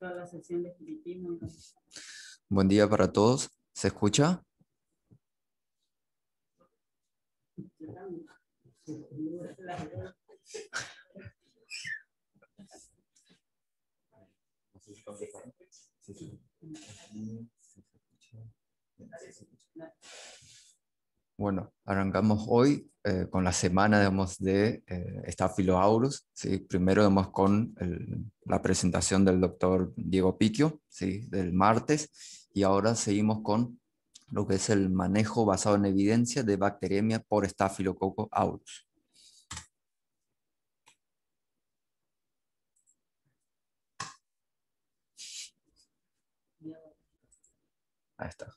la de Buen día para todos. ¿Se escucha? Bueno, arrancamos hoy eh, con la semana, de eh, aurus. Primero, vemos con la presentación del doctor Diego Piquio, Del martes, y ahora seguimos con lo que es el manejo basado en evidencia de bacteremia por Staphylococcus aureus. Ahí está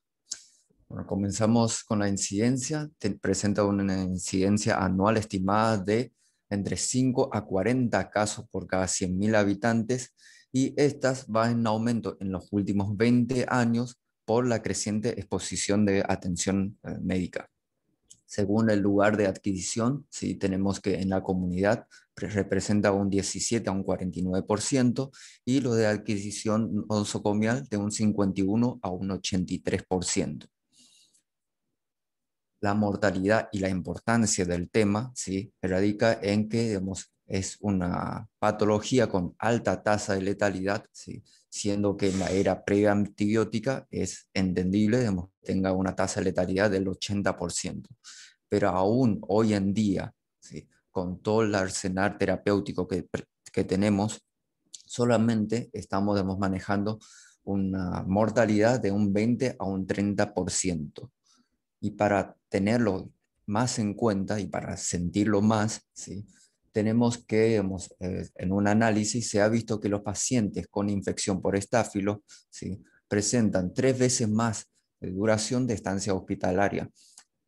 comenzamos con la incidencia. presenta una incidencia anual estimada de entre 5 a 40 casos por cada 100.000 habitantes y estas van en aumento en los últimos 20 años por la creciente exposición de atención eh, médica. Según el lugar de adquisición, sí, tenemos que en la comunidad representa un 17 a un 49% y lo de adquisición nosocomial de un 51 a un 83% la mortalidad y la importancia del tema ¿sí? radica en que digamos, es una patología con alta tasa de letalidad, ¿sí? siendo que en la era preantibiótica es entendible que tenga una tasa de letalidad del 80%, pero aún hoy en día, ¿sí? con todo el arsenal terapéutico que, tenemos, solamente estamos manejando una mortalidad de un 20 a un 30%. Y para tenerlo más en cuenta y para sentirlo más, ¿sí? tenemos que, eh, en un análisis se ha visto que los pacientes con infección por estáfilo ¿sí? presentan tres veces más duración de estancia hospitalaria,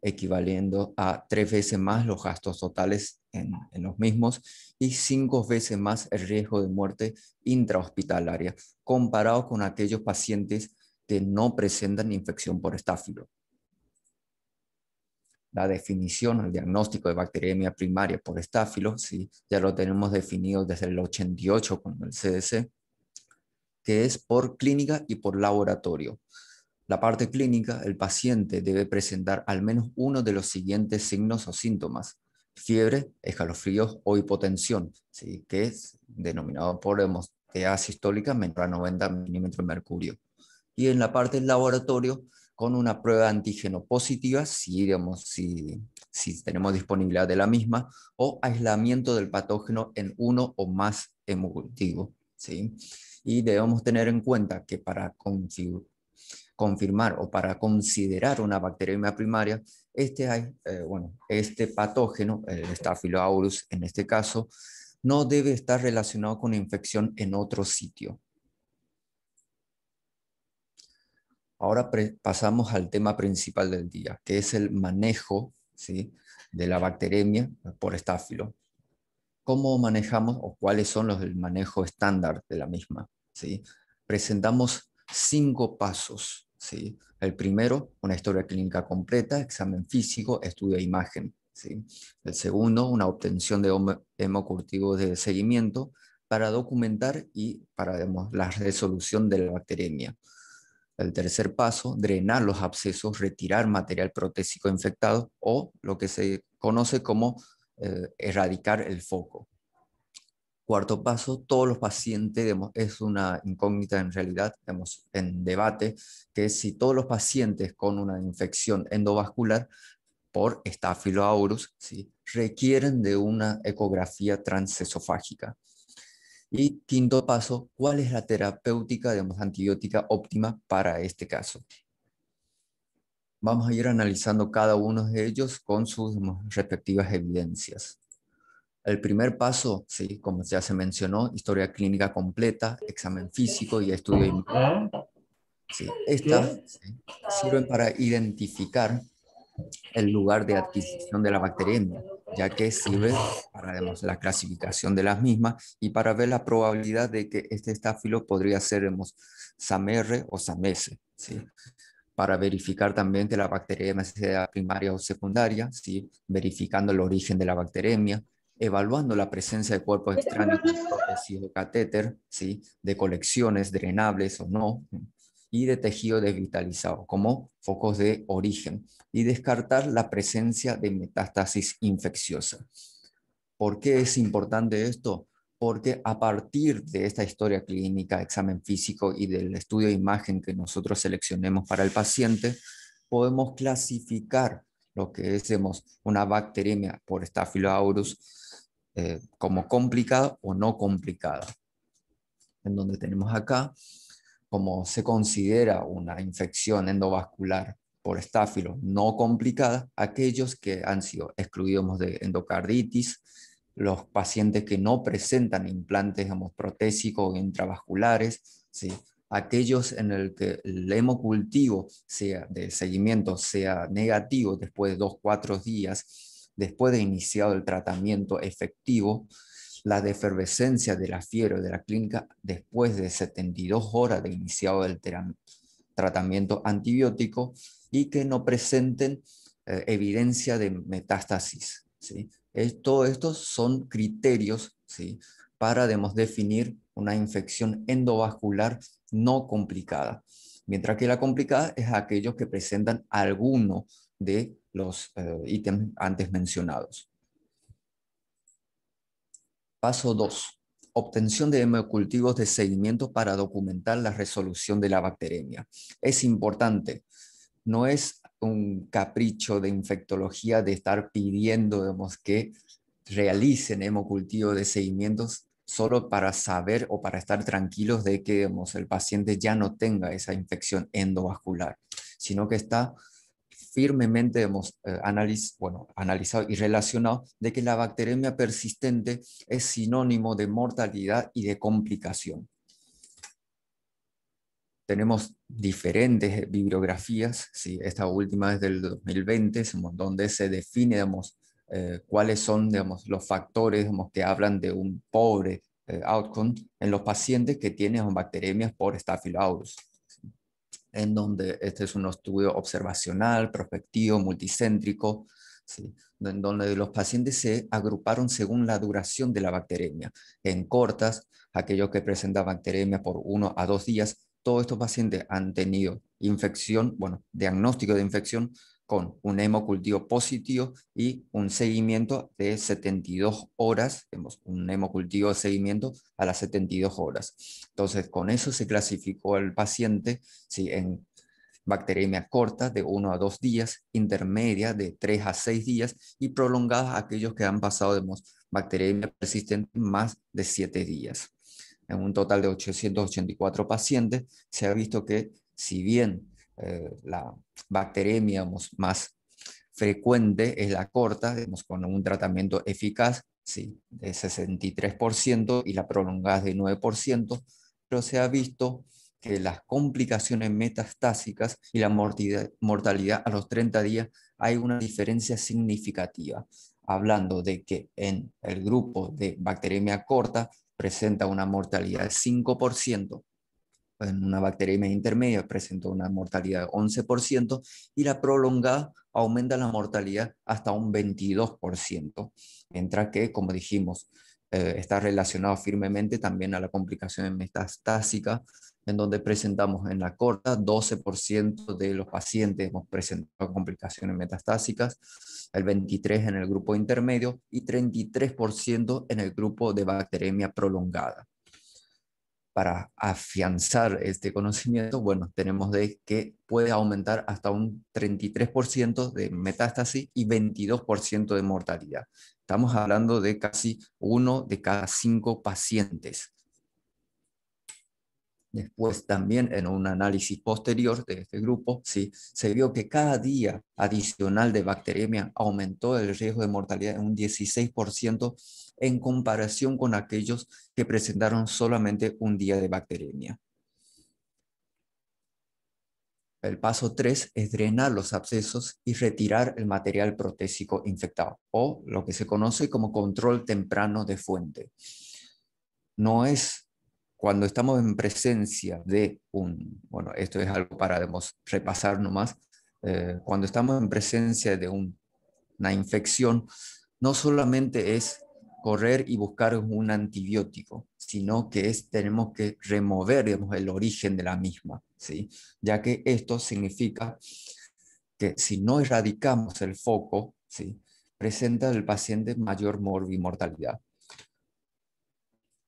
equivaliendo a tres veces más los gastos totales en, en los mismos y cinco veces más el riesgo de muerte intrahospitalaria, comparado con aquellos pacientes que no presentan infección por estáfilo la definición o el diagnóstico de bacteriemia primaria por estáfilo, ya lo tenemos definido desde el 88 con el CDC, que es por clínica y por laboratorio. La parte clínica, el paciente debe presentar al menos uno de los siguientes signos o síntomas. Fiebre, escalofríos o hipotensión, ¿sí? que es denominado por hemostasis sistólica menor a 90 milímetros de mercurio. Y en la parte del laboratorio, con una prueba antígeno positiva, si, si, tenemos disponibilidad de la misma, o aislamiento del patógeno en uno o más hemocultivos. Y debemos tener en cuenta que para confirmar o para considerar una bacteriemia primaria, este, eh, este patógeno, el Staphylococcus en este caso, no debe estar relacionado con infección en otro sitio. Ahora pasamos al tema principal del día, que es el manejo de la bacteremia por estáfilo. ¿Cómo manejamos o cuáles son los del manejo estándar de la misma? Presentamos cinco pasos. El primero, una historia clínica completa, examen físico, estudio de imagen. El segundo, una obtención de hemocultivos de seguimiento para documentar y para la resolución de la bacteremia. El tercer paso, drenar los abscesos, retirar material protésico infectado o lo que se conoce como eh, erradicar el foco. Cuarto paso, todos los pacientes, es una incógnita en realidad, estamos en debate, que si todos los pacientes con una infección endovascular por estafiloaurus requieren de una ecografía transesofágica. Y quinto paso, ¿cuál es la terapéutica, digamos, antibiótica óptima para este caso? Vamos a ir analizando cada uno de ellos con sus respectivas evidencias. El primer paso, sí, como ya se mencionó, historia clínica completa, examen físico y estudio. Sí, estas sirven para identificar el lugar de adquisición de la bacteriemia ya que sirve para la clasificación de las mismas y para ver la probabilidad de que este estáfilo podría ser SAMR o SAMS, ¿sí? para verificar también que la bacteremia sea primaria o secundaria, ¿sí? verificando el origen de la bacteremia, evaluando la presencia de cuerpos este extraños de catéter, ¿sí? de colecciones drenables o no, y de tejido desvitalizado como focos de origen y descartar la presencia de metástasis infecciosa. ¿Por qué es importante esto? Porque a partir de esta historia clínica, examen físico y del estudio de imagen que nosotros seleccionemos para el paciente, podemos clasificar lo que es una bacteremia por Staphylococcus eh, como complicada o no complicada. En donde tenemos acá como se considera una infección endovascular por estáfilo no complicada, aquellos que han sido excluidos de endocarditis, los pacientes que no presentan implantes protésicos o intravasculares, aquellos en el que el hemocultivo sea de seguimiento sea negativo después de dos, cuatro días, después de iniciado el tratamiento efectivo, la defervescencia de la fiebre de la clínica después de 72 horas de iniciado el tratamiento antibiótico y que no presenten eh, evidencia de metástasis. ¿sí? Todo estos son criterios ¿sí? para definir una infección endovascular no complicada, mientras que la complicada es aquellos que presentan alguno de los eh, ítems antes mencionados. Paso 2. Obtención de hemocultivos de seguimiento para documentar la resolución de la bacteremia. Es importante, no es un capricho de infectología de estar pidiendo que realicen hemocultivos de seguimientos solo para saber o para estar tranquilos de que el paciente ya no tenga esa infección endovascular, sino que está firmemente hemos eh, bueno, analizado y relacionado de que la bacteremia persistente es sinónimo de mortalidad y de complicación. Tenemos diferentes bibliografías, sí, esta última es del 2020, donde se define eh, cuáles son los factores que hablan de un pobre eh, outcome en los pacientes que tienen bacteremias por Staphylococcus en donde este es un estudio observacional, prospectivo, multicéntrico, ¿sí? en donde los pacientes se agruparon según la duración de la bacteremia. En cortas, aquellos que presentan bacteremia por uno a dos días, todos estos pacientes han tenido infección, bueno, diagnóstico de infección, con un hemocultivo positivo y un seguimiento de 72 horas, tenemos un hemocultivo de seguimiento a las 72 horas. Entonces, con eso se clasificó al paciente en bacteremia corta de 1 a 2 días, intermedia de 3 a 6 días y prolongadas aquellos que han pasado de bacteremia persistente más de 7 días. En un total de 884 pacientes se ha visto que si bien eh, la bacteremia más frecuente es la corta, con un tratamiento eficaz sí, de 63% y la prolongada de 9%, pero se ha visto que las complicaciones metastásicas y la mortalidad a los 30 días hay una diferencia significativa, hablando de que en el grupo de bacteremia corta presenta una mortalidad de 5%, en una bacteremia intermedia presentó una mortalidad de 11% y la prolongada aumenta la mortalidad hasta un 22%, mientras que, como dijimos, eh, está relacionado firmemente también a la complicación metastásica, en donde presentamos en la corta 12% de los pacientes hemos presentado complicaciones metastásicas, el 23% en el grupo intermedio y 33% en el grupo de bacteremia prolongada para afianzar este conocimiento, bueno, tenemos de que puede aumentar hasta un 33% de metástasis y 22% de mortalidad. Estamos hablando de casi uno de cada cinco pacientes. Después también en un análisis posterior de este grupo, se vio que cada día adicional de bacteremia aumentó el riesgo de mortalidad en un 16% en comparación con aquellos que presentaron solamente un día de bacteremia. El paso 3 es drenar los abscesos y retirar el material protésico infectado, o lo que se conoce como control temprano de fuente. No es cuando estamos en presencia de un, bueno, esto es algo para repasar nomás, eh, cuando estamos en presencia de una infección, no solamente es correr y buscar un antibiótico, sino que es, tenemos que remover el origen de la misma, ¿sí? ya que esto significa que si no erradicamos el foco, ¿sí? presenta el paciente mayor morbimortalidad.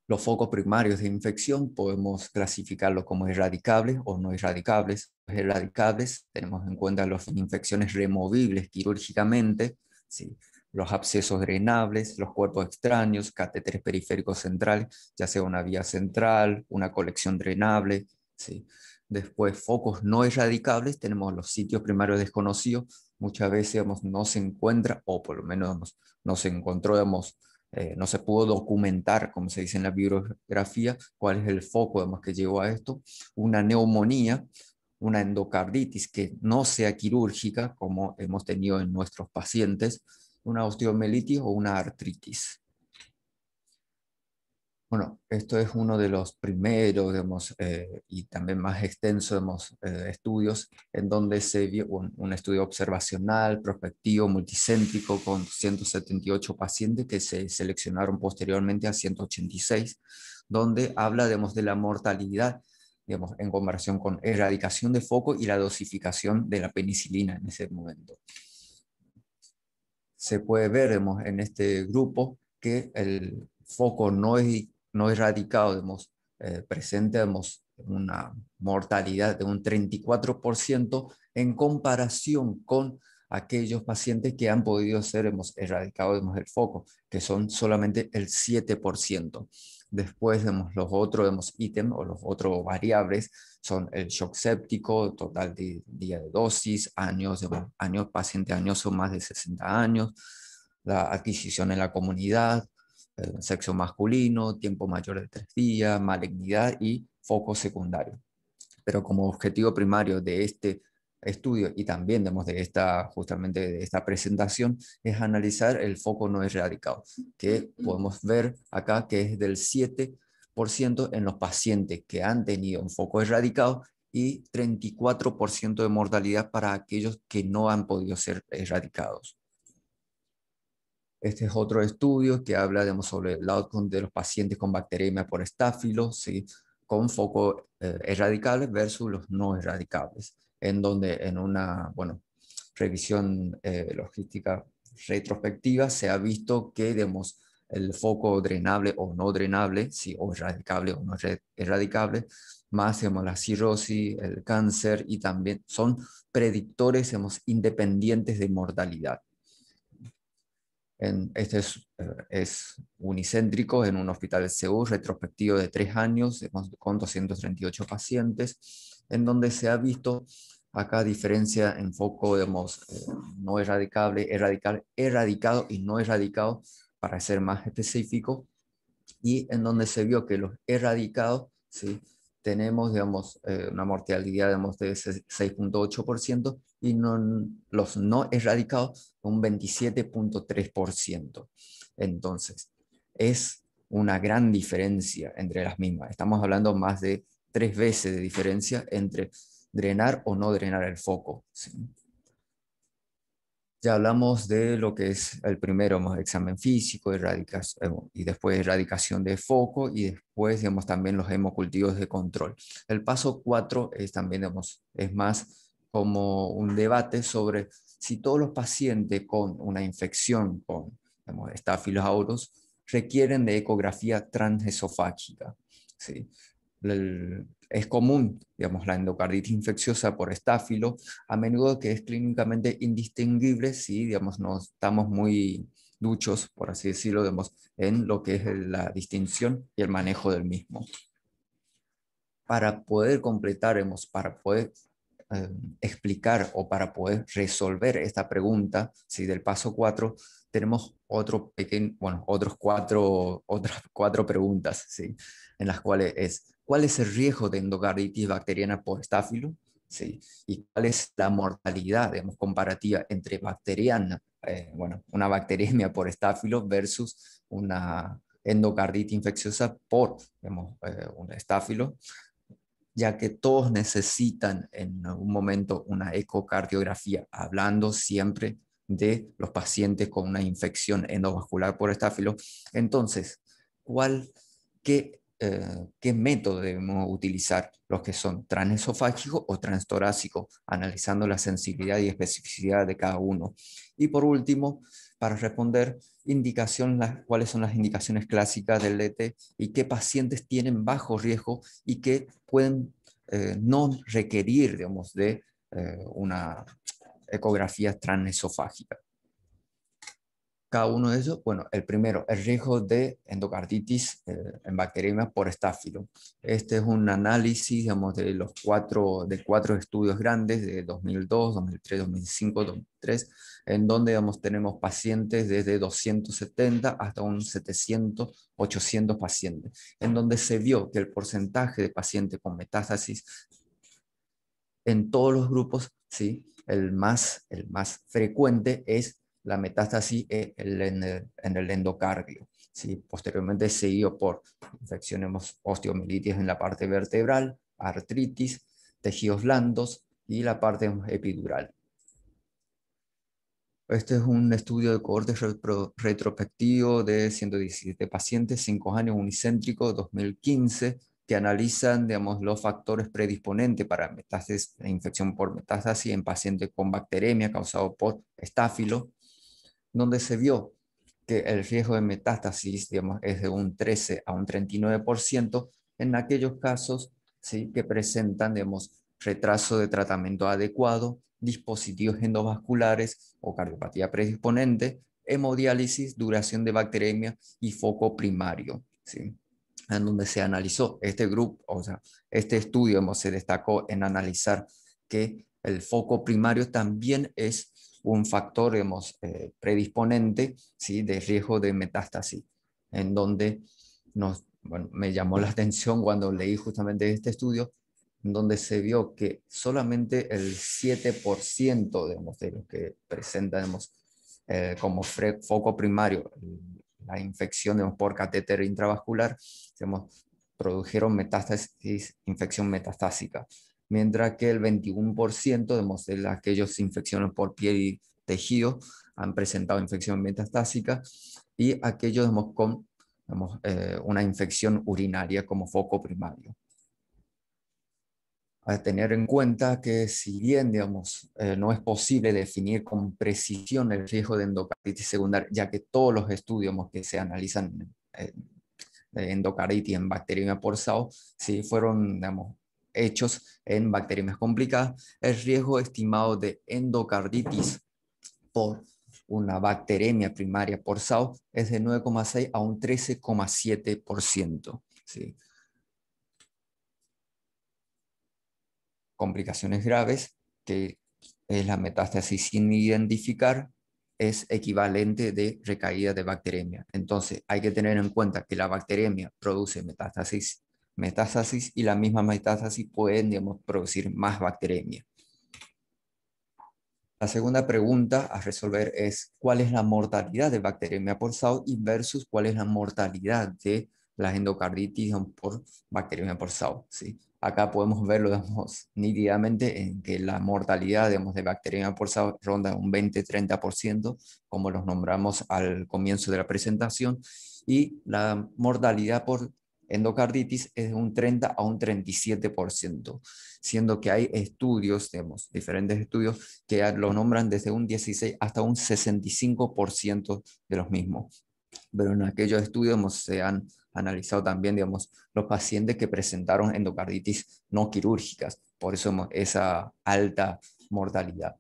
Los focos primarios de infección podemos clasificarlos como erradicables o no erradicables. Los erradicables tenemos en cuenta las infecciones removibles quirúrgicamente, ¿sí? los abscesos drenables, los cuerpos extraños, catéteres periféricos centrales, ya sea una vía central, una colección drenable. ¿sí? Después, focos no erradicables, tenemos los sitios primarios desconocidos. Muchas veces no se encuentra, o por lo menos no se encontró digamos, eh, no se pudo documentar, como se dice en la bibliografía, cuál es el foco que llevó a esto, una neumonía, una endocarditis que no sea quirúrgica, como hemos tenido en nuestros pacientes, una osteomelitis o una artritis. Bueno, esto es uno de los primeros, digamos, eh, y también más extensos eh, estudios en donde se vio un, estudio observacional, prospectivo, multicéntrico con 178 pacientes que se seleccionaron posteriormente a 186, donde habla, digamos, de la mortalidad, digamos, en comparación con erradicación de foco y la dosificación de la penicilina en ese momento. Se puede ver, digamos, en este grupo que el foco no es no erradicado, hemos, eh, presentemos una mortalidad de un 34% en comparación con aquellos pacientes que han podido ser hemos erradicados hemos el foco, que son solamente el 7%. Después vemos los otros hemos ítem o los otros variables son el shock séptico, total de día de dosis, años, de años paciente años son más de 60 años, la adquisición en la comunidad, sexo masculino, tiempo mayor de tres días, malignidad y foco secundario. Pero como objetivo primario de este estudio y también de esta, justamente de esta presentación es analizar el foco no erradicado, que podemos ver acá que es del 7% en los pacientes que han tenido un foco erradicado y 34% de mortalidad para aquellos que no han podido ser erradicados. Este es otro estudio que habla digamos, sobre el outcome de los pacientes con bacteremia por estáfilos con foco eh, erradicable versus los no erradicables, en donde en una bueno, revisión eh, logística retrospectiva se ha visto que digamos, el foco drenable o no drenable, ¿sí? o erradicable o no erradicable, más la cirrosis, el cáncer y también son predictores digamos, independientes de mortalidad este es, unicéntrico en un hospital de Seúl retrospectivo de tres años con, 238 pacientes, en donde se ha visto acá diferencia en foco, digamos, eh, no erradicable, erradicado y no erradicado, para ser más específico, y en donde se vio que los erradicados, ¿sí? tenemos, digamos, eh, una mortalidad de 6.8% y los no erradicados un 27.3%. Entonces, es una gran diferencia entre las mismas. Estamos hablando más de tres veces de diferencia entre drenar o no drenar el foco. Ya hablamos de lo que es el primero, más examen físico, eh, y después erradicación de foco y después, digamos, también los hemocultivos de control. El paso cuatro es también, digamos, es más como un debate sobre si todos los pacientes con una infección con digamos, requieren de ecografía transesofágica. ¿sí? Es común, digamos, la endocarditis infecciosa por estáfilo, a menudo que es clínicamente indistinguible si, digamos, no estamos muy duchos, por así decirlo, en lo que es la distinción y el manejo del mismo. Para poder completar, para poder eh, explicar o para poder resolver esta pregunta, si del paso 4, tenemos otro pequeño, bueno, otros cuatro, otras cuatro preguntas, ¿sí? en las cuales es, cuál es el riesgo de endocarditis bacteriana por estáfilo ¿Sí? y cuál es la mortalidad comparativa entre bacteriana, eh, bueno, una bacteriemia por estáfilo versus una endocarditis infecciosa por digamos, eh, un estáfilo, ya que todos necesitan en algún momento una ecocardiografía, hablando siempre de los pacientes con una infección endovascular por estáfilo. Entonces, ¿cuál, qué eh, qué método debemos utilizar, los que son transesofágicos o transtorácicos, analizando la sensibilidad y especificidad de cada uno. Y por último, para responder, indicación, cuáles son las indicaciones clásicas del ET y qué pacientes tienen bajo riesgo y que pueden eh, no requerir, digamos, de eh, una ecografía transesofágica cada uno de esos? Bueno, el primero, el riesgo de endocarditis eh, en bacteriemia por estáfilo. Este es un análisis, digamos, de los cuatro, de cuatro estudios grandes de 2002, 2003, 2005, 2003, en donde, digamos, tenemos pacientes desde 270 hasta un 700, 800 pacientes, en donde se vio que el porcentaje de pacientes con metástasis en todos los grupos, sí, el más, el más frecuente es la metástasis en el, endocardio. ¿sí? Posteriormente seguido por infecciones osteomilitis en la parte vertebral, artritis, tejidos blandos y la parte epidural. Este es un estudio de corte retrospectivo de 117 pacientes, 5 años, unicéntrico, 2015, que analizan digamos, los factores predisponentes para metástasis infección por metástasis en pacientes con bacteremia causado por estafilo, donde se vio que el riesgo de metástasis es de un 13 a un 39% en aquellos casos ¿sí? que presentan digamos, retraso de tratamiento adecuado, dispositivos endovasculares o cardiopatía predisponente, hemodiálisis, duración de bacteremia y foco primario. ¿sí? En donde se analizó este grupo, o sea, este estudio digamos, se destacó en analizar que el foco primario también es un factor hemos eh, predisponente ¿sí? de riesgo de metástasis, en donde nos, me llamó la atención cuando leí justamente este estudio, en donde se vio que solamente el 7% de los que presentan eh, como foco primario la infección por catéter intravascular, produjeron metástasis, infección metastásica mientras que el 21% de, de aquellos infecciones por piel y tejido han presentado infección metastásica y aquellos con eh, una infección urinaria como foco primario. A tener en cuenta que si bien digamos, eh, no es posible definir con precisión el riesgo de endocarditis secundaria, ya que todos los estudios que se analizan de endocarditis en bacteriemia por SAO, sí fueron digamos, hechos en bacterias complicadas, el riesgo estimado de endocarditis por una bacteremia primaria por SAO es de 9,6 a un 13,7%. Complicaciones graves, que es la metástasis sin identificar, es equivalente de recaída de bacteremia. Entonces, hay que tener en cuenta que la bacteremia produce metástasis metástasis y la misma metástasis pueden, digamos, producir más bacteremia. La segunda pregunta a resolver es cuál es la mortalidad de bacteremia por SAO y versus cuál es la mortalidad de la endocarditis por bacteremia por SAO. Acá podemos verlo digamos, nítidamente en que la mortalidad digamos, de bacteremia por SAO ronda un 20-30%, como los nombramos al comienzo de la presentación, y la mortalidad por endocarditis es de un 30 a un 37%, siendo que hay estudios, tenemos diferentes estudios que lo nombran desde un 16 hasta un 65% de los mismos. Pero en aquellos estudios se han analizado también, digamos, los pacientes que presentaron endocarditis no quirúrgicas, por eso esa alta mortalidad.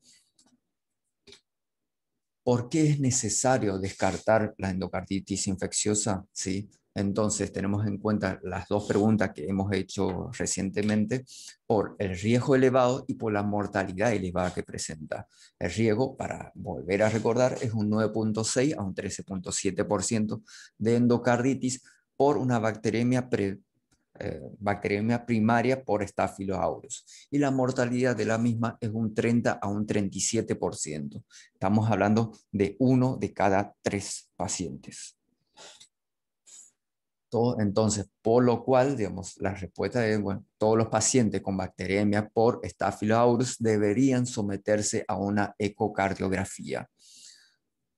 ¿Por qué es necesario descartar la endocarditis infecciosa? ¿Sí? Entonces tenemos en cuenta las dos preguntas que hemos hecho recientemente por el riesgo elevado y por la mortalidad elevada que presenta. El riesgo, para volver a recordar, es un 9.6 a un 13.7% de endocarditis por una bacteremia eh, bacteremia primaria por estafilococos Y la mortalidad de la misma es un 30 a un 37%. Estamos hablando de uno de cada tres pacientes entonces, por lo cual, digamos, la respuesta es, bueno, todos los pacientes con bacteremia por Staphylococcus deberían someterse a una ecocardiografía.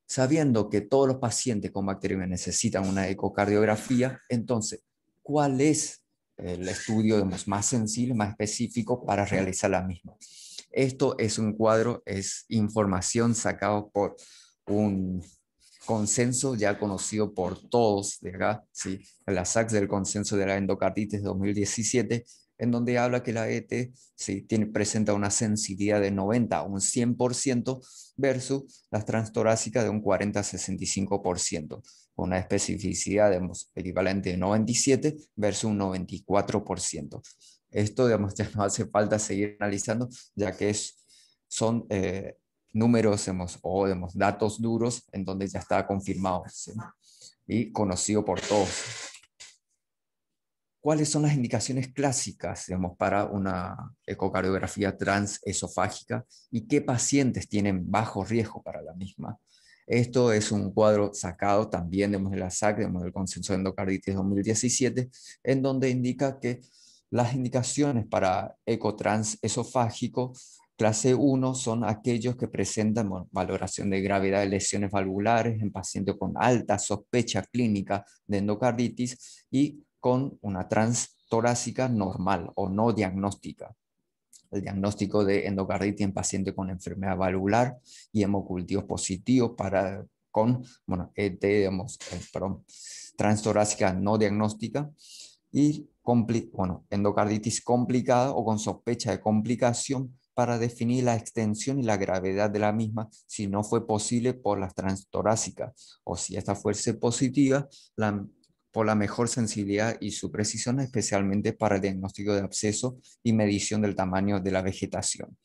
Sabiendo que todos los pacientes con bacteremia necesitan una ecocardiografía, entonces, ¿cuál es el estudio digamos, más sensible, más específico para realizar la misma? Esto es un cuadro, es información sacado por un consenso ya conocido por todos de acá, ¿sí? la SACS del consenso de la endocarditis 2017, en donde habla que la ET ¿sí? Tiene, presenta una sensibilidad de 90 a un 100% versus las transtorácicas de un 40 a 65%, con una especificidad equivalente de 97 versus un 94%. Esto digamos, ya no hace falta seguir analizando, ya que es, son... Eh, números hemos, o hemos datos duros en donde ya está confirmado y conocido por todos. ¿Cuáles son las indicaciones clásicas digamos, para una ecocardiografía transesofágica y qué pacientes tienen bajo riesgo para la misma? Esto es un cuadro sacado también de la SAC, del Consenso de Endocarditis 2017, en donde indica que las indicaciones para ecotransesofágico Clase 1 son aquellos que presentan valoración de gravedad de lesiones valvulares en pacientes con alta sospecha clínica de endocarditis y con una transtorácica normal o no diagnóstica. El diagnóstico de endocarditis en pacientes con enfermedad valvular y hemocultivos positivos para, con, bueno, eh, eh, transtorácica no diagnóstica y bueno, endocarditis complicada o con sospecha de complicación para definir la extensión y la gravedad de la misma si no fue posible por las transtorácicas o si esta fuese positiva por la mejor sensibilidad y su precisión, especialmente para el diagnóstico de absceso y medición del tamaño de la vegetación.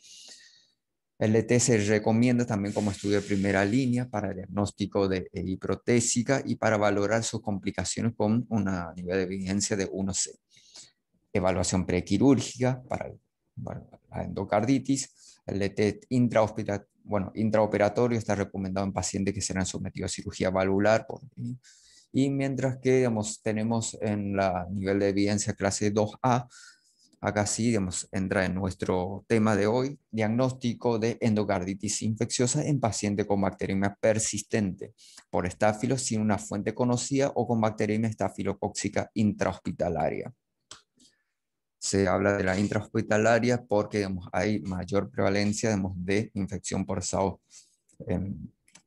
El ET se recomienda también como estudio de primera línea para el diagnóstico de hiprotésica y para valorar sus complicaciones con un nivel de evidencia de 1C. Evaluación prequirúrgica para el la endocarditis, el ET intraoperatorio está recomendado en pacientes que serán sometidos a cirugía valvular. y, mientras que tenemos en la nivel de evidencia clase 2A, acá sí entra en nuestro tema de hoy, diagnóstico de endocarditis infecciosa en paciente con bacteremia persistente por estafilo sin una fuente conocida o con bacteremia estafilocóxica intrahospitalaria se habla de la intrahospitalaria porque hay mayor prevalencia de infección por SAO em,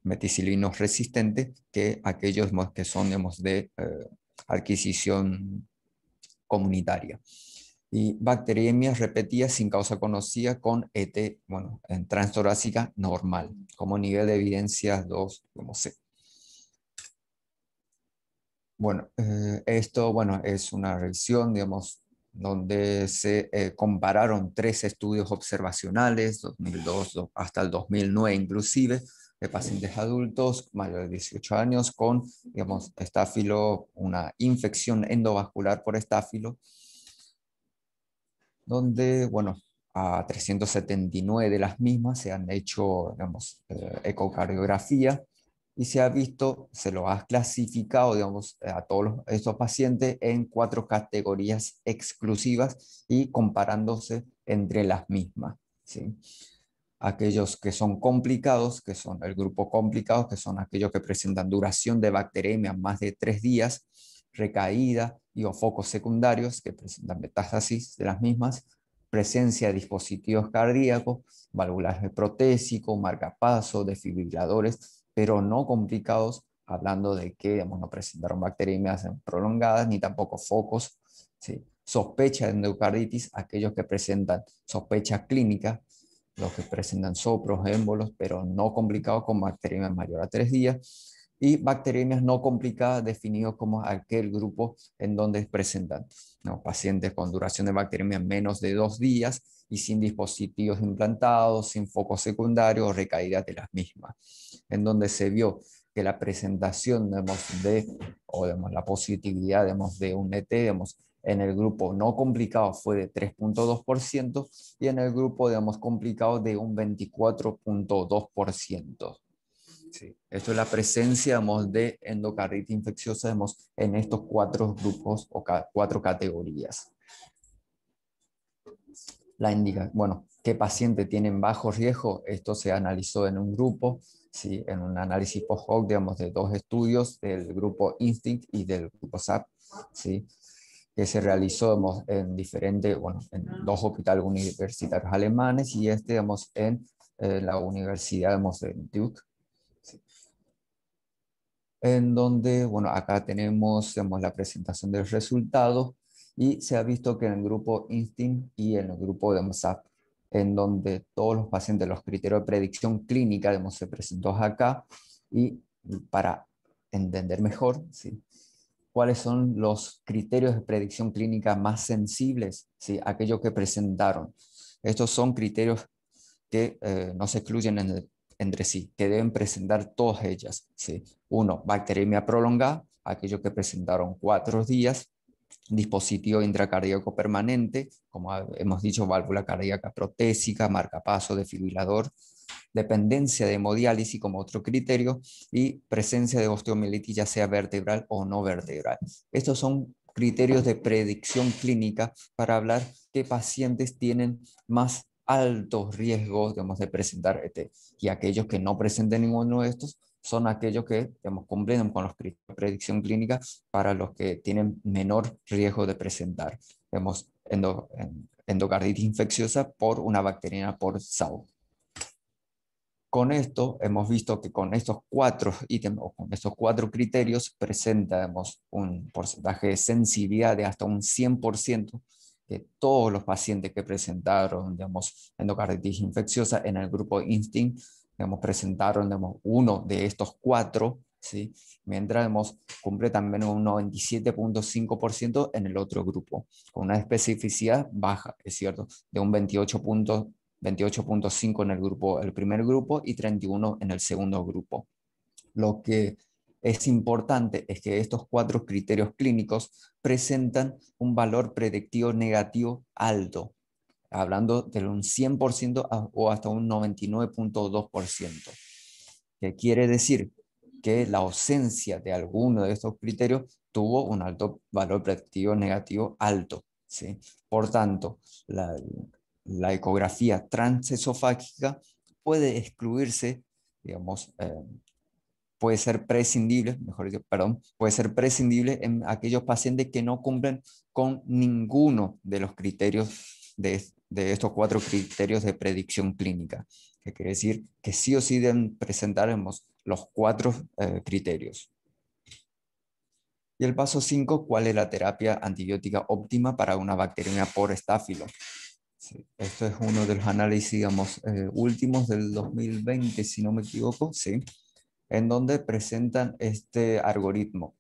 meticilinos resistentes que aquellos que son de eh, adquisición comunitaria. Y bacteriemia repetidas sin causa conocida con ET, bueno, en transtorácica normal, como nivel de evidencia 2, como sé Bueno, eh, esto bueno, es una revisión, digamos, donde se eh, compararon tres estudios observacionales, 2002 hasta el 2009 inclusive, de pacientes adultos mayores de 18 años con, digamos, estáfilo, una infección endovascular por estáfilo, donde, bueno, a 379 de las mismas se han hecho, digamos, eh, ecocardiografía y se ha visto, se lo ha clasificado, digamos, a todos estos pacientes en cuatro categorías exclusivas y comparándose entre las mismas. ¿sí? Aquellos que son complicados, que son el grupo complicado, que son aquellos que presentan duración de bacteremia más de tres días, recaída y o focos secundarios que presentan metástasis de las mismas, presencia de dispositivos cardíacos, válvulas de protésico, marcapaso, desfibriladores, pero no complicados, hablando de que no presentaron bacterias prolongadas ni tampoco focos. ¿sí? Sospecha de endocarditis, aquellos que presentan sospecha clínica, los que presentan sopros, émbolos, pero no complicados con bacterias mayor a tres días y bacterias no complicadas definidos como aquel grupo en donde presentan ¿no? pacientes con duración de bacterias menos de dos días y sin dispositivos implantados, sin focos secundarios o recaídas de las mismas, en donde se vio que la presentación de, o la positividad de un ET en el grupo no complicado fue de 3.2% y en el grupo digamos, complicado de un 24.2%. Esto es la presencia de endocarditis infecciosa en estos cuatro grupos o cuatro categorías. La indica, bueno, qué paciente tienen bajo riesgo, esto se analizó en un grupo, ¿sí? en un análisis post hoc, digamos, de dos estudios del grupo Instinct y del grupo SAP, ¿sí? que se realizó en diferentes, bueno, en dos hospitales universitarios alemanes y este, digamos, en eh, la Universidad de Duke, en donde, bueno, acá tenemos, la presentación de los resultados y se ha visto que en el grupo Instinct y en el grupo de MSAP, en donde todos los pacientes, los criterios de predicción clínica, digamos, se presentó acá y para entender mejor, ¿sí? cuáles son los criterios de predicción clínica más sensibles, ¿sí? aquellos que presentaron. Estos son criterios que eh, no se excluyen en el entre sí, que deben presentar todas ellas. Uno, bacteremia prolongada, aquello que presentaron cuatro días, dispositivo intracardíaco permanente, como hemos dicho, válvula cardíaca protésica, marcapaso, defibrilador, dependencia de hemodiálisis como otro criterio y presencia de osteomielitis ya sea vertebral o no vertebral. Estos son criterios de predicción clínica para hablar qué pacientes tienen más altos riesgos, de presentar este Y aquellos que no presenten ninguno de estos son aquellos que, hemos cumplen con los criterios de predicción clínica para los que tienen menor riesgo de presentar, hemos endocarditis infecciosa por una bacteriana por SAU. Con esto hemos visto que con estos cuatro ítems o con estos cuatro criterios presentamos un porcentaje de sensibilidad de hasta un 100% que todos los pacientes que presentaron, digamos, endocarditis infecciosa en el grupo Instinct, digamos, presentaron, digamos, uno de estos cuatro, ¿sí? Mientras, digamos, cumple también un 97.5% en el otro grupo, con una especificidad baja, es cierto, de un 28.5% en el, grupo, el primer grupo y 31 en el segundo grupo. Lo que es importante es que estos cuatro criterios clínicos presentan un valor predictivo negativo alto, hablando de un 100% o hasta un 99.2%, que quiere decir que la ausencia de alguno de estos criterios tuvo un alto valor predictivo negativo alto. ¿sí? Por tanto, la, ecografía transesofágica puede excluirse, digamos, eh, puede ser prescindible, mejor perdón, puede ser prescindible en aquellos pacientes que no cumplen con ninguno de los criterios de, de estos cuatro criterios de predicción clínica, que quiere decir que sí o sí deben presentaremos los cuatro eh, criterios. Y el paso 5, ¿cuál es la terapia antibiótica óptima para una bacteria por estáfilo? esto es uno de los análisis, digamos, eh, últimos del 2020, si no me equivoco, sí en donde presentan este algoritmo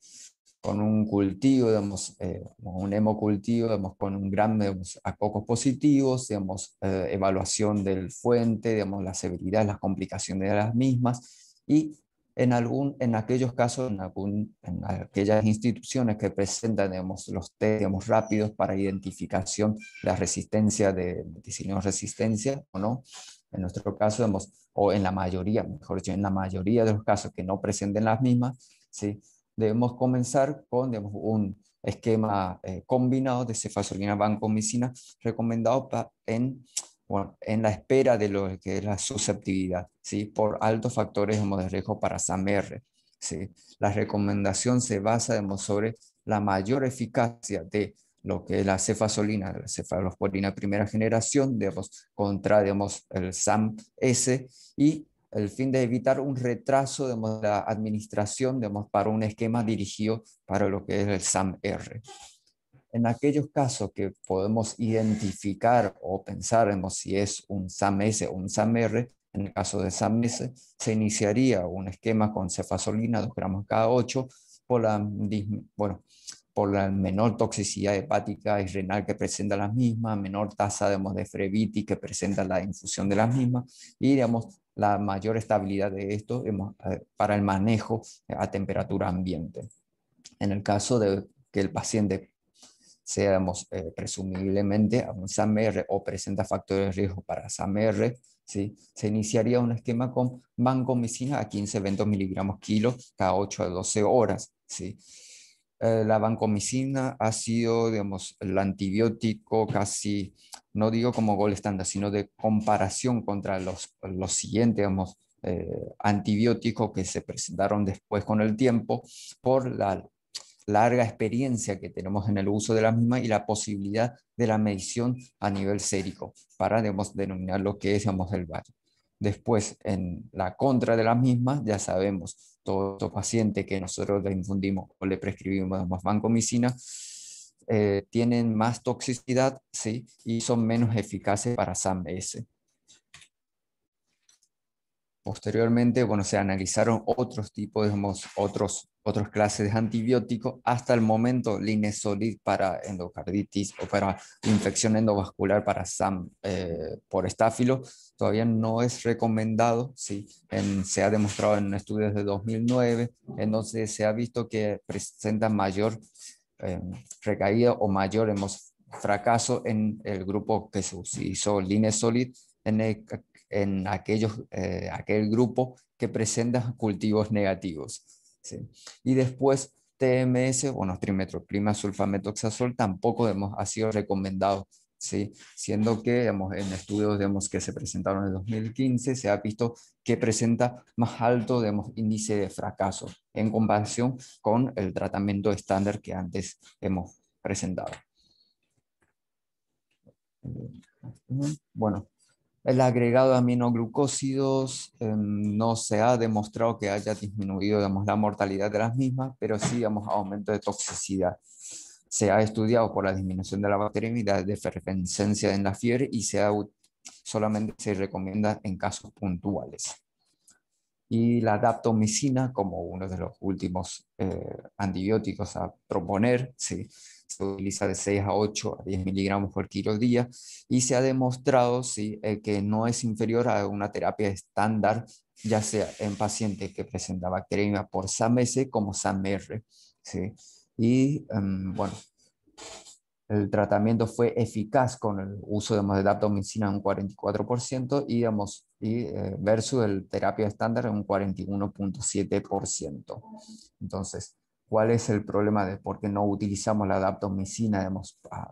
con un cultivo, digamos, eh, un hemocultivo, digamos, con un gran, a pocos positivos, digamos, eh, evaluación del fuente, digamos, la severidad, las complicaciones de las mismas, y en, algún, en aquellos casos, en, aquellas instituciones que presentan, digamos, los test, rápidos para identificación de la resistencia, de, de resistencia o no, en nuestro caso, digamos, o en la mayoría, mejor dicho, en la mayoría de los casos que no presenten las mismas, ¿sí? debemos comenzar con un esquema eh, combinado de cefasolina vancomicina recomendado en, bueno, en la espera de lo que es la susceptibilidad ¿sí? por altos factores de riesgo para SAMR. ¿sí? La recomendación se basa sobre la mayor eficacia de lo que es la cefasolina, la cefalosporina primera generación, de contra digamos, el SAM-S y el fin de evitar un retraso de la administración digamos, para un esquema dirigido para lo que es el SAM-R. En aquellos casos que podemos identificar o pensar si es un SAM-S o un SAM-R, en el caso de SAM-S, se iniciaría un esquema con cefasolina 2 gramos cada 8 por la, bueno, por la menor toxicidad hepática y renal que presenta la misma, menor tasa de frevitis que presenta la infusión de las mismas y digamos, la mayor estabilidad de esto eh, para el manejo a temperatura ambiente. En el caso de que el paciente sea eh, presumiblemente a un SAMR o presenta factores de riesgo para SAMR, ¿sí? se iniciaría un esquema con vancomicina a 15 20 miligramos kilo cada 8 a 12 horas. ¿sí? Eh, la vancomicina ha sido, digamos, el antibiótico casi, no digo como gol estándar, sino de comparación contra los, los siguientes, eh, antibióticos que se presentaron después con el tiempo por la larga experiencia que tenemos en el uso de la misma y la posibilidad de la medición a nivel sérico para digamos, denominar lo que es digamos, el Después, en la contra de las mismas, ya sabemos, todos los pacientes que nosotros le infundimos o le prescribimos más vancomicina eh, tienen más toxicidad ¿sí? y son menos eficaces para SAM-S. Posteriormente, bueno, se analizaron otros tipos de otros otras clases de antibióticos hasta el momento linesolid para endocarditis o para infección endovascular para eh, por estáfilo todavía no es recomendado, ¿sí? se ha demostrado en estudios de 2009 en donde se ha visto que presenta mayor eh, recaída o mayor hemos, fracaso en el grupo que se hizo linesolid en, e, en aquellos, eh, aquel grupo que presenta cultivos negativos. Y después TMS, bueno, trimetroprima sulfametoxazol tampoco hemos, ha sido recomendado, ¿sí? siendo que hemos en estudios digamos, que se presentaron en 2015 se ha visto que presenta más alto índice de fracaso en comparación con el tratamiento estándar que antes hemos presentado. Bueno, el agregado de aminoglucósidos em, no se ha demostrado que haya disminuido digamos, la mortalidad de las mismas, pero sí digamos, aumento de toxicidad. Se ha estudiado por la disminución de la bacteriemia, de efervescencia en la fiebre y se solamente se recomienda en casos puntuales. Y la daptomicina, como uno de los últimos eh, antibióticos a proponer, sí, se utiliza de 6 a 8 a 10 miligramos por kilo al día y se ha demostrado sí, eh, que no es inferior a una terapia estándar, ya sea en pacientes que presentan bacteremia por SAMS como SAMR. ¿sí? Y em, bueno, el tratamiento fue eficaz con el uso de moselaptomicina en un 44% y, y eh, versus el terapia estándar en un 41.7%. Entonces, cuál es el problema de por qué no utilizamos la adaptomicina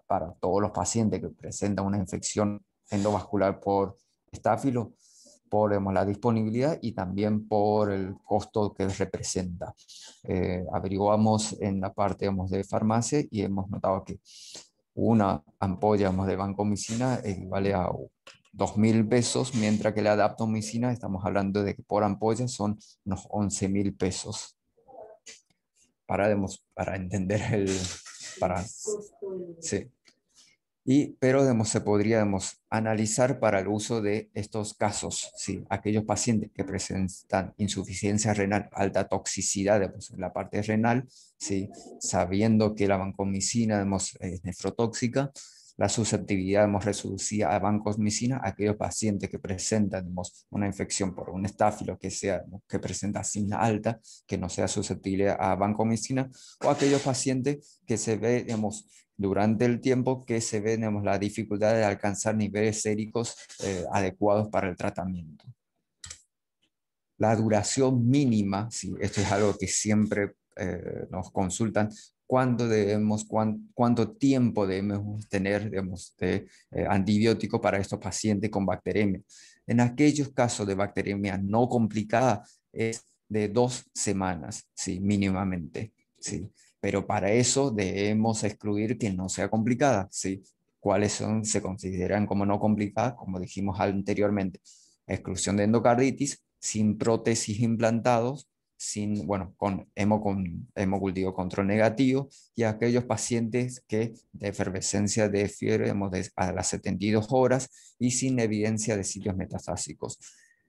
para, todos los pacientes que presentan una infección endovascular por estafilo, por la disponibilidad y también por el costo que representa. Eh, averiguamos en la parte de farmacia y hemos notado que una ampolla de vancomicina equivale eh, a 2.000 pesos, mientras que la adaptomicina estamos hablando de que por ampolla son unos 11.000 pesos para, entender el... Para, sí. Y, pero se podría analizar para el uso de estos casos, ¿sí? aquellos pacientes que presentan insuficiencia renal, alta toxicidad en la parte renal, ¿sí? sabiendo que la vancomicina es nefrotóxica, la susceptibilidad hemos reducido a vancomicina aquellos pacientes que presentan una infección por un estáfilo que, sea, que presenta signa alta, que no sea susceptible a vancomicina, o aquellos pacientes que se ve durante el tiempo que se ve la dificultad de alcanzar niveles séricos eh, adecuados para el tratamiento. La duración mínima, esto es algo que siempre eh, nos consultan, cuánto debemos, cuánto tiempo debemos tener de eh, antibiótico para estos pacientes con bacteremia. En aquellos casos de bacteremia no complicada es de dos semanas, sí, mínimamente, sí. Pero para eso debemos excluir que no sea complicada, sí. ¿Cuáles son, se consideran como no complicadas? Como dijimos anteriormente, exclusión de endocarditis, sin prótesis implantados, sin, bueno, con, control negativo y aquellos pacientes que de efervescencia de fiebre hemos a las 72 horas y sin evidencia de sitios metastásicos.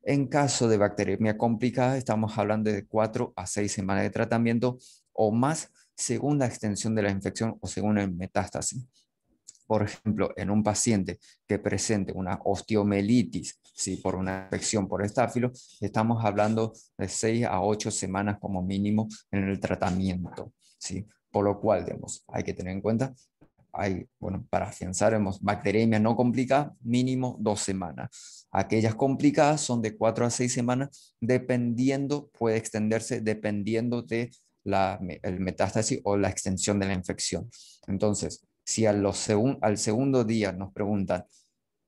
En caso de bacteriemia complicada, estamos hablando de 4 a 6 semanas de tratamiento o más según la extensión de la infección o según el metástasis por ejemplo, en un paciente que presente una osteomelitis ¿sí? por una infección por estáfilo, estamos hablando de 6 a 8 semanas como mínimo en el tratamiento. ¿sí? Por lo cual, digamos, hay que tener en cuenta, hay, bueno, para afianzar, hemos bacteremia no complicada, mínimo dos semanas. Aquellas complicadas son de 4 a 6 semanas, dependiendo, puede extenderse dependiendo de la el metástasis o la extensión de la infección. Entonces, si al segundo día nos preguntan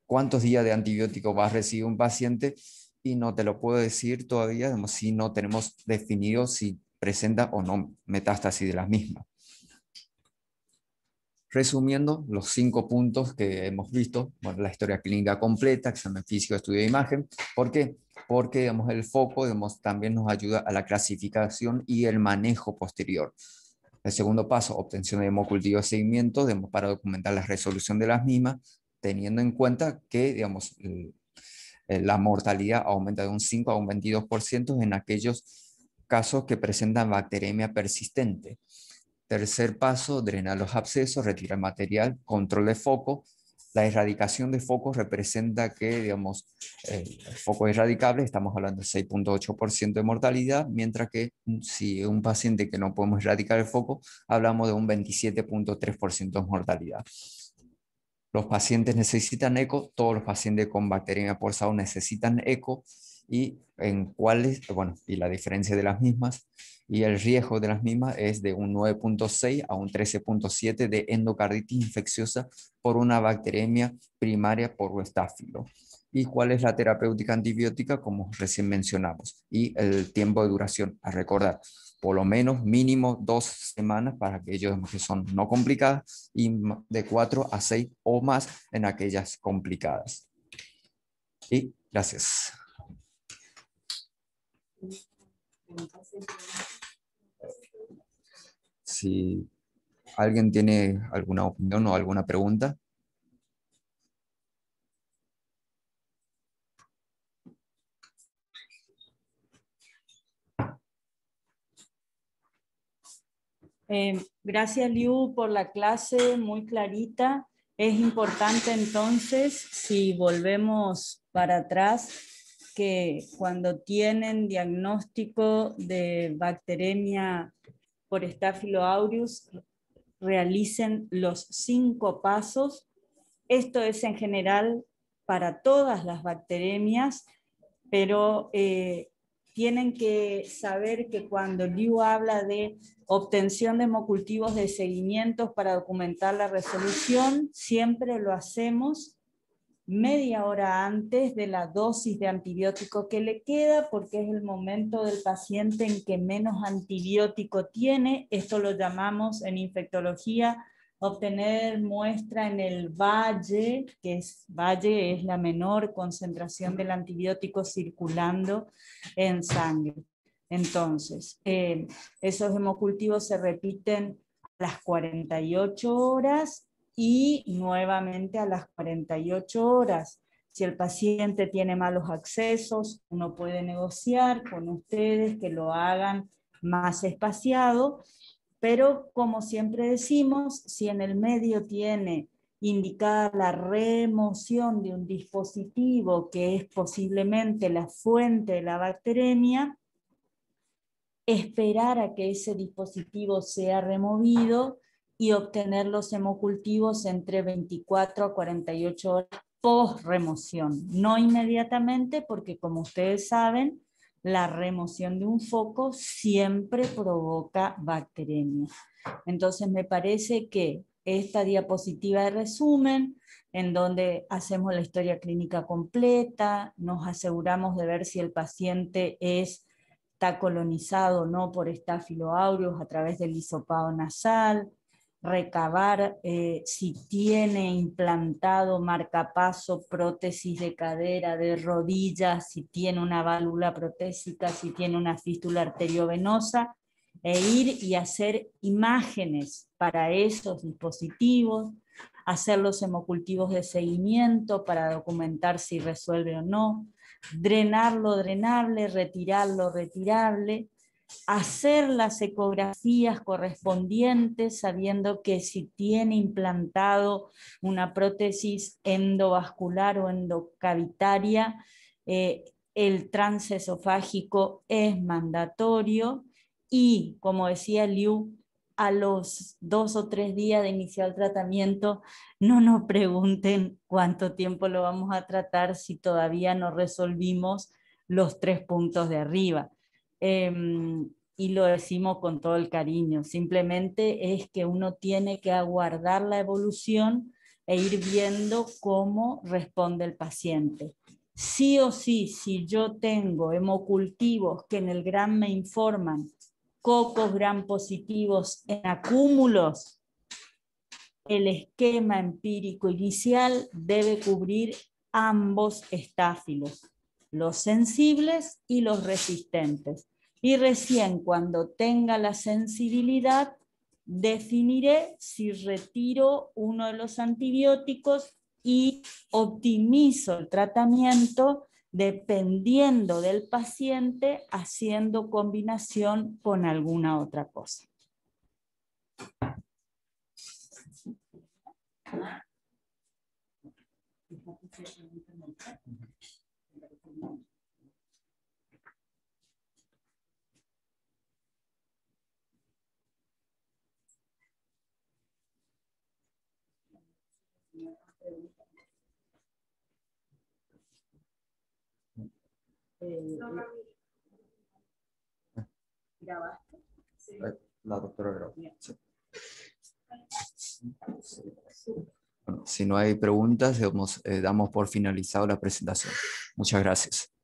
cuántos días de antibiótico va a recibir un paciente y no te lo puedo decir todavía si no tenemos definido si presenta o no metástasis de la misma. Resumiendo los cinco puntos que hemos visto, la historia clínica completa, examen físico, estudio de imagen. ¿Por qué? Porque el foco también nos ayuda a la clasificación y el manejo posterior. El segundo paso, obtención de de seguimiento, digamos, para documentar la resolución de las mismas, teniendo en cuenta que digamos, eh, la mortalidad aumenta de un 5 a un 22% en aquellos casos que presentan bacteremia persistente. Tercer paso, drenar los abscesos, retirar material, control de foco, la erradicación de focos representa que, digamos, foco eh, foco erradicable, estamos hablando de 6.8% de mortalidad, mientras que mm, si un paciente que no podemos erradicar el foco, hablamos de un 27.3% de mortalidad. Los pacientes necesitan eco, todos los pacientes con bacteria por necesitan eco, y en cuáles, bueno, y la diferencia de las mismas y el riesgo de las mismas es de un 9.6 a un 13.7 de endocarditis infecciosa por una bacteremia primaria por estafilo. ¿Y cuál es la terapéutica antibiótica? Como recién mencionamos. Y el tiempo de duración, a recordar, por lo menos mínimo dos semanas para aquellos que son no complicadas y de cuatro a seis o más en aquellas complicadas. Y gracias. Si alguien tiene alguna opinión o alguna pregunta. Eh, gracias, Liu, por la clase muy clarita. Es importante entonces, si volvemos para atrás, que cuando tienen diagnóstico de bacteremia por Staphylococcus aureus realicen los cinco pasos. Esto es en general para todas las bacteremias, pero eh, tienen que saber que cuando Liu habla de obtención de hemocultivos de seguimientos para documentar la resolución, siempre lo hacemos media hora antes de la dosis de antibiótico que le queda, porque es el momento del paciente en que menos antibiótico tiene. Esto lo llamamos en infectología obtener muestra en el valle, que es valle es la menor concentración del antibiótico circulando en sangre. Entonces, eh, esos hemocultivos se repiten a las 48 horas y nuevamente a las 48 horas. Si el paciente tiene malos accesos, uno puede negociar con ustedes que lo hagan más espaciado, pero como siempre decimos, si en el medio tiene indicada la remoción de un dispositivo que es posiblemente la fuente de la bacteremia, esperar a que ese dispositivo sea removido y obtener los hemocultivos entre 24 a 48 horas post remoción, no inmediatamente porque como ustedes saben, la remoción de un foco siempre provoca bacteremia. Entonces me parece que esta diapositiva de resumen, en donde hacemos la historia clínica completa, nos aseguramos de ver si el paciente es, está colonizado o no por estafiloaureus a través del hisopado nasal, recabar eh, si tiene implantado marcapaso, prótesis de cadera, de rodillas, si tiene una válvula protésica, si tiene una fístula arteriovenosa, e ir y hacer imágenes para esos dispositivos, hacer los hemocultivos de seguimiento para documentar si resuelve o no, drenarlo drenable, retirarlo retirable hacer las ecografías correspondientes, sabiendo que si tiene implantado una prótesis endovascular o endocavitaria, eh, el transesofágico es mandatorio y, como decía Liu, a los dos o tres días de iniciar el tratamiento, no nos pregunten cuánto tiempo lo vamos a tratar si todavía no resolvimos los tres puntos de arriba. Em, y lo decimos con todo el cariño. Simplemente es que uno tiene que aguardar la evolución e ir viendo cómo responde el paciente. Sí o sí, si yo tengo hemocultivos que en el gran me informan cocos gran positivos en acúmulos, el esquema empírico inicial debe cubrir ambos estáfilos los sensibles y los resistentes. Y recién cuando tenga la sensibilidad, definiré si retiro uno de los antibióticos y optimizo el tratamiento dependiendo del paciente, haciendo combinación con alguna otra cosa. La doctora si no hay preguntas, eh, damos por finalizado la presentación. Muchas gracias.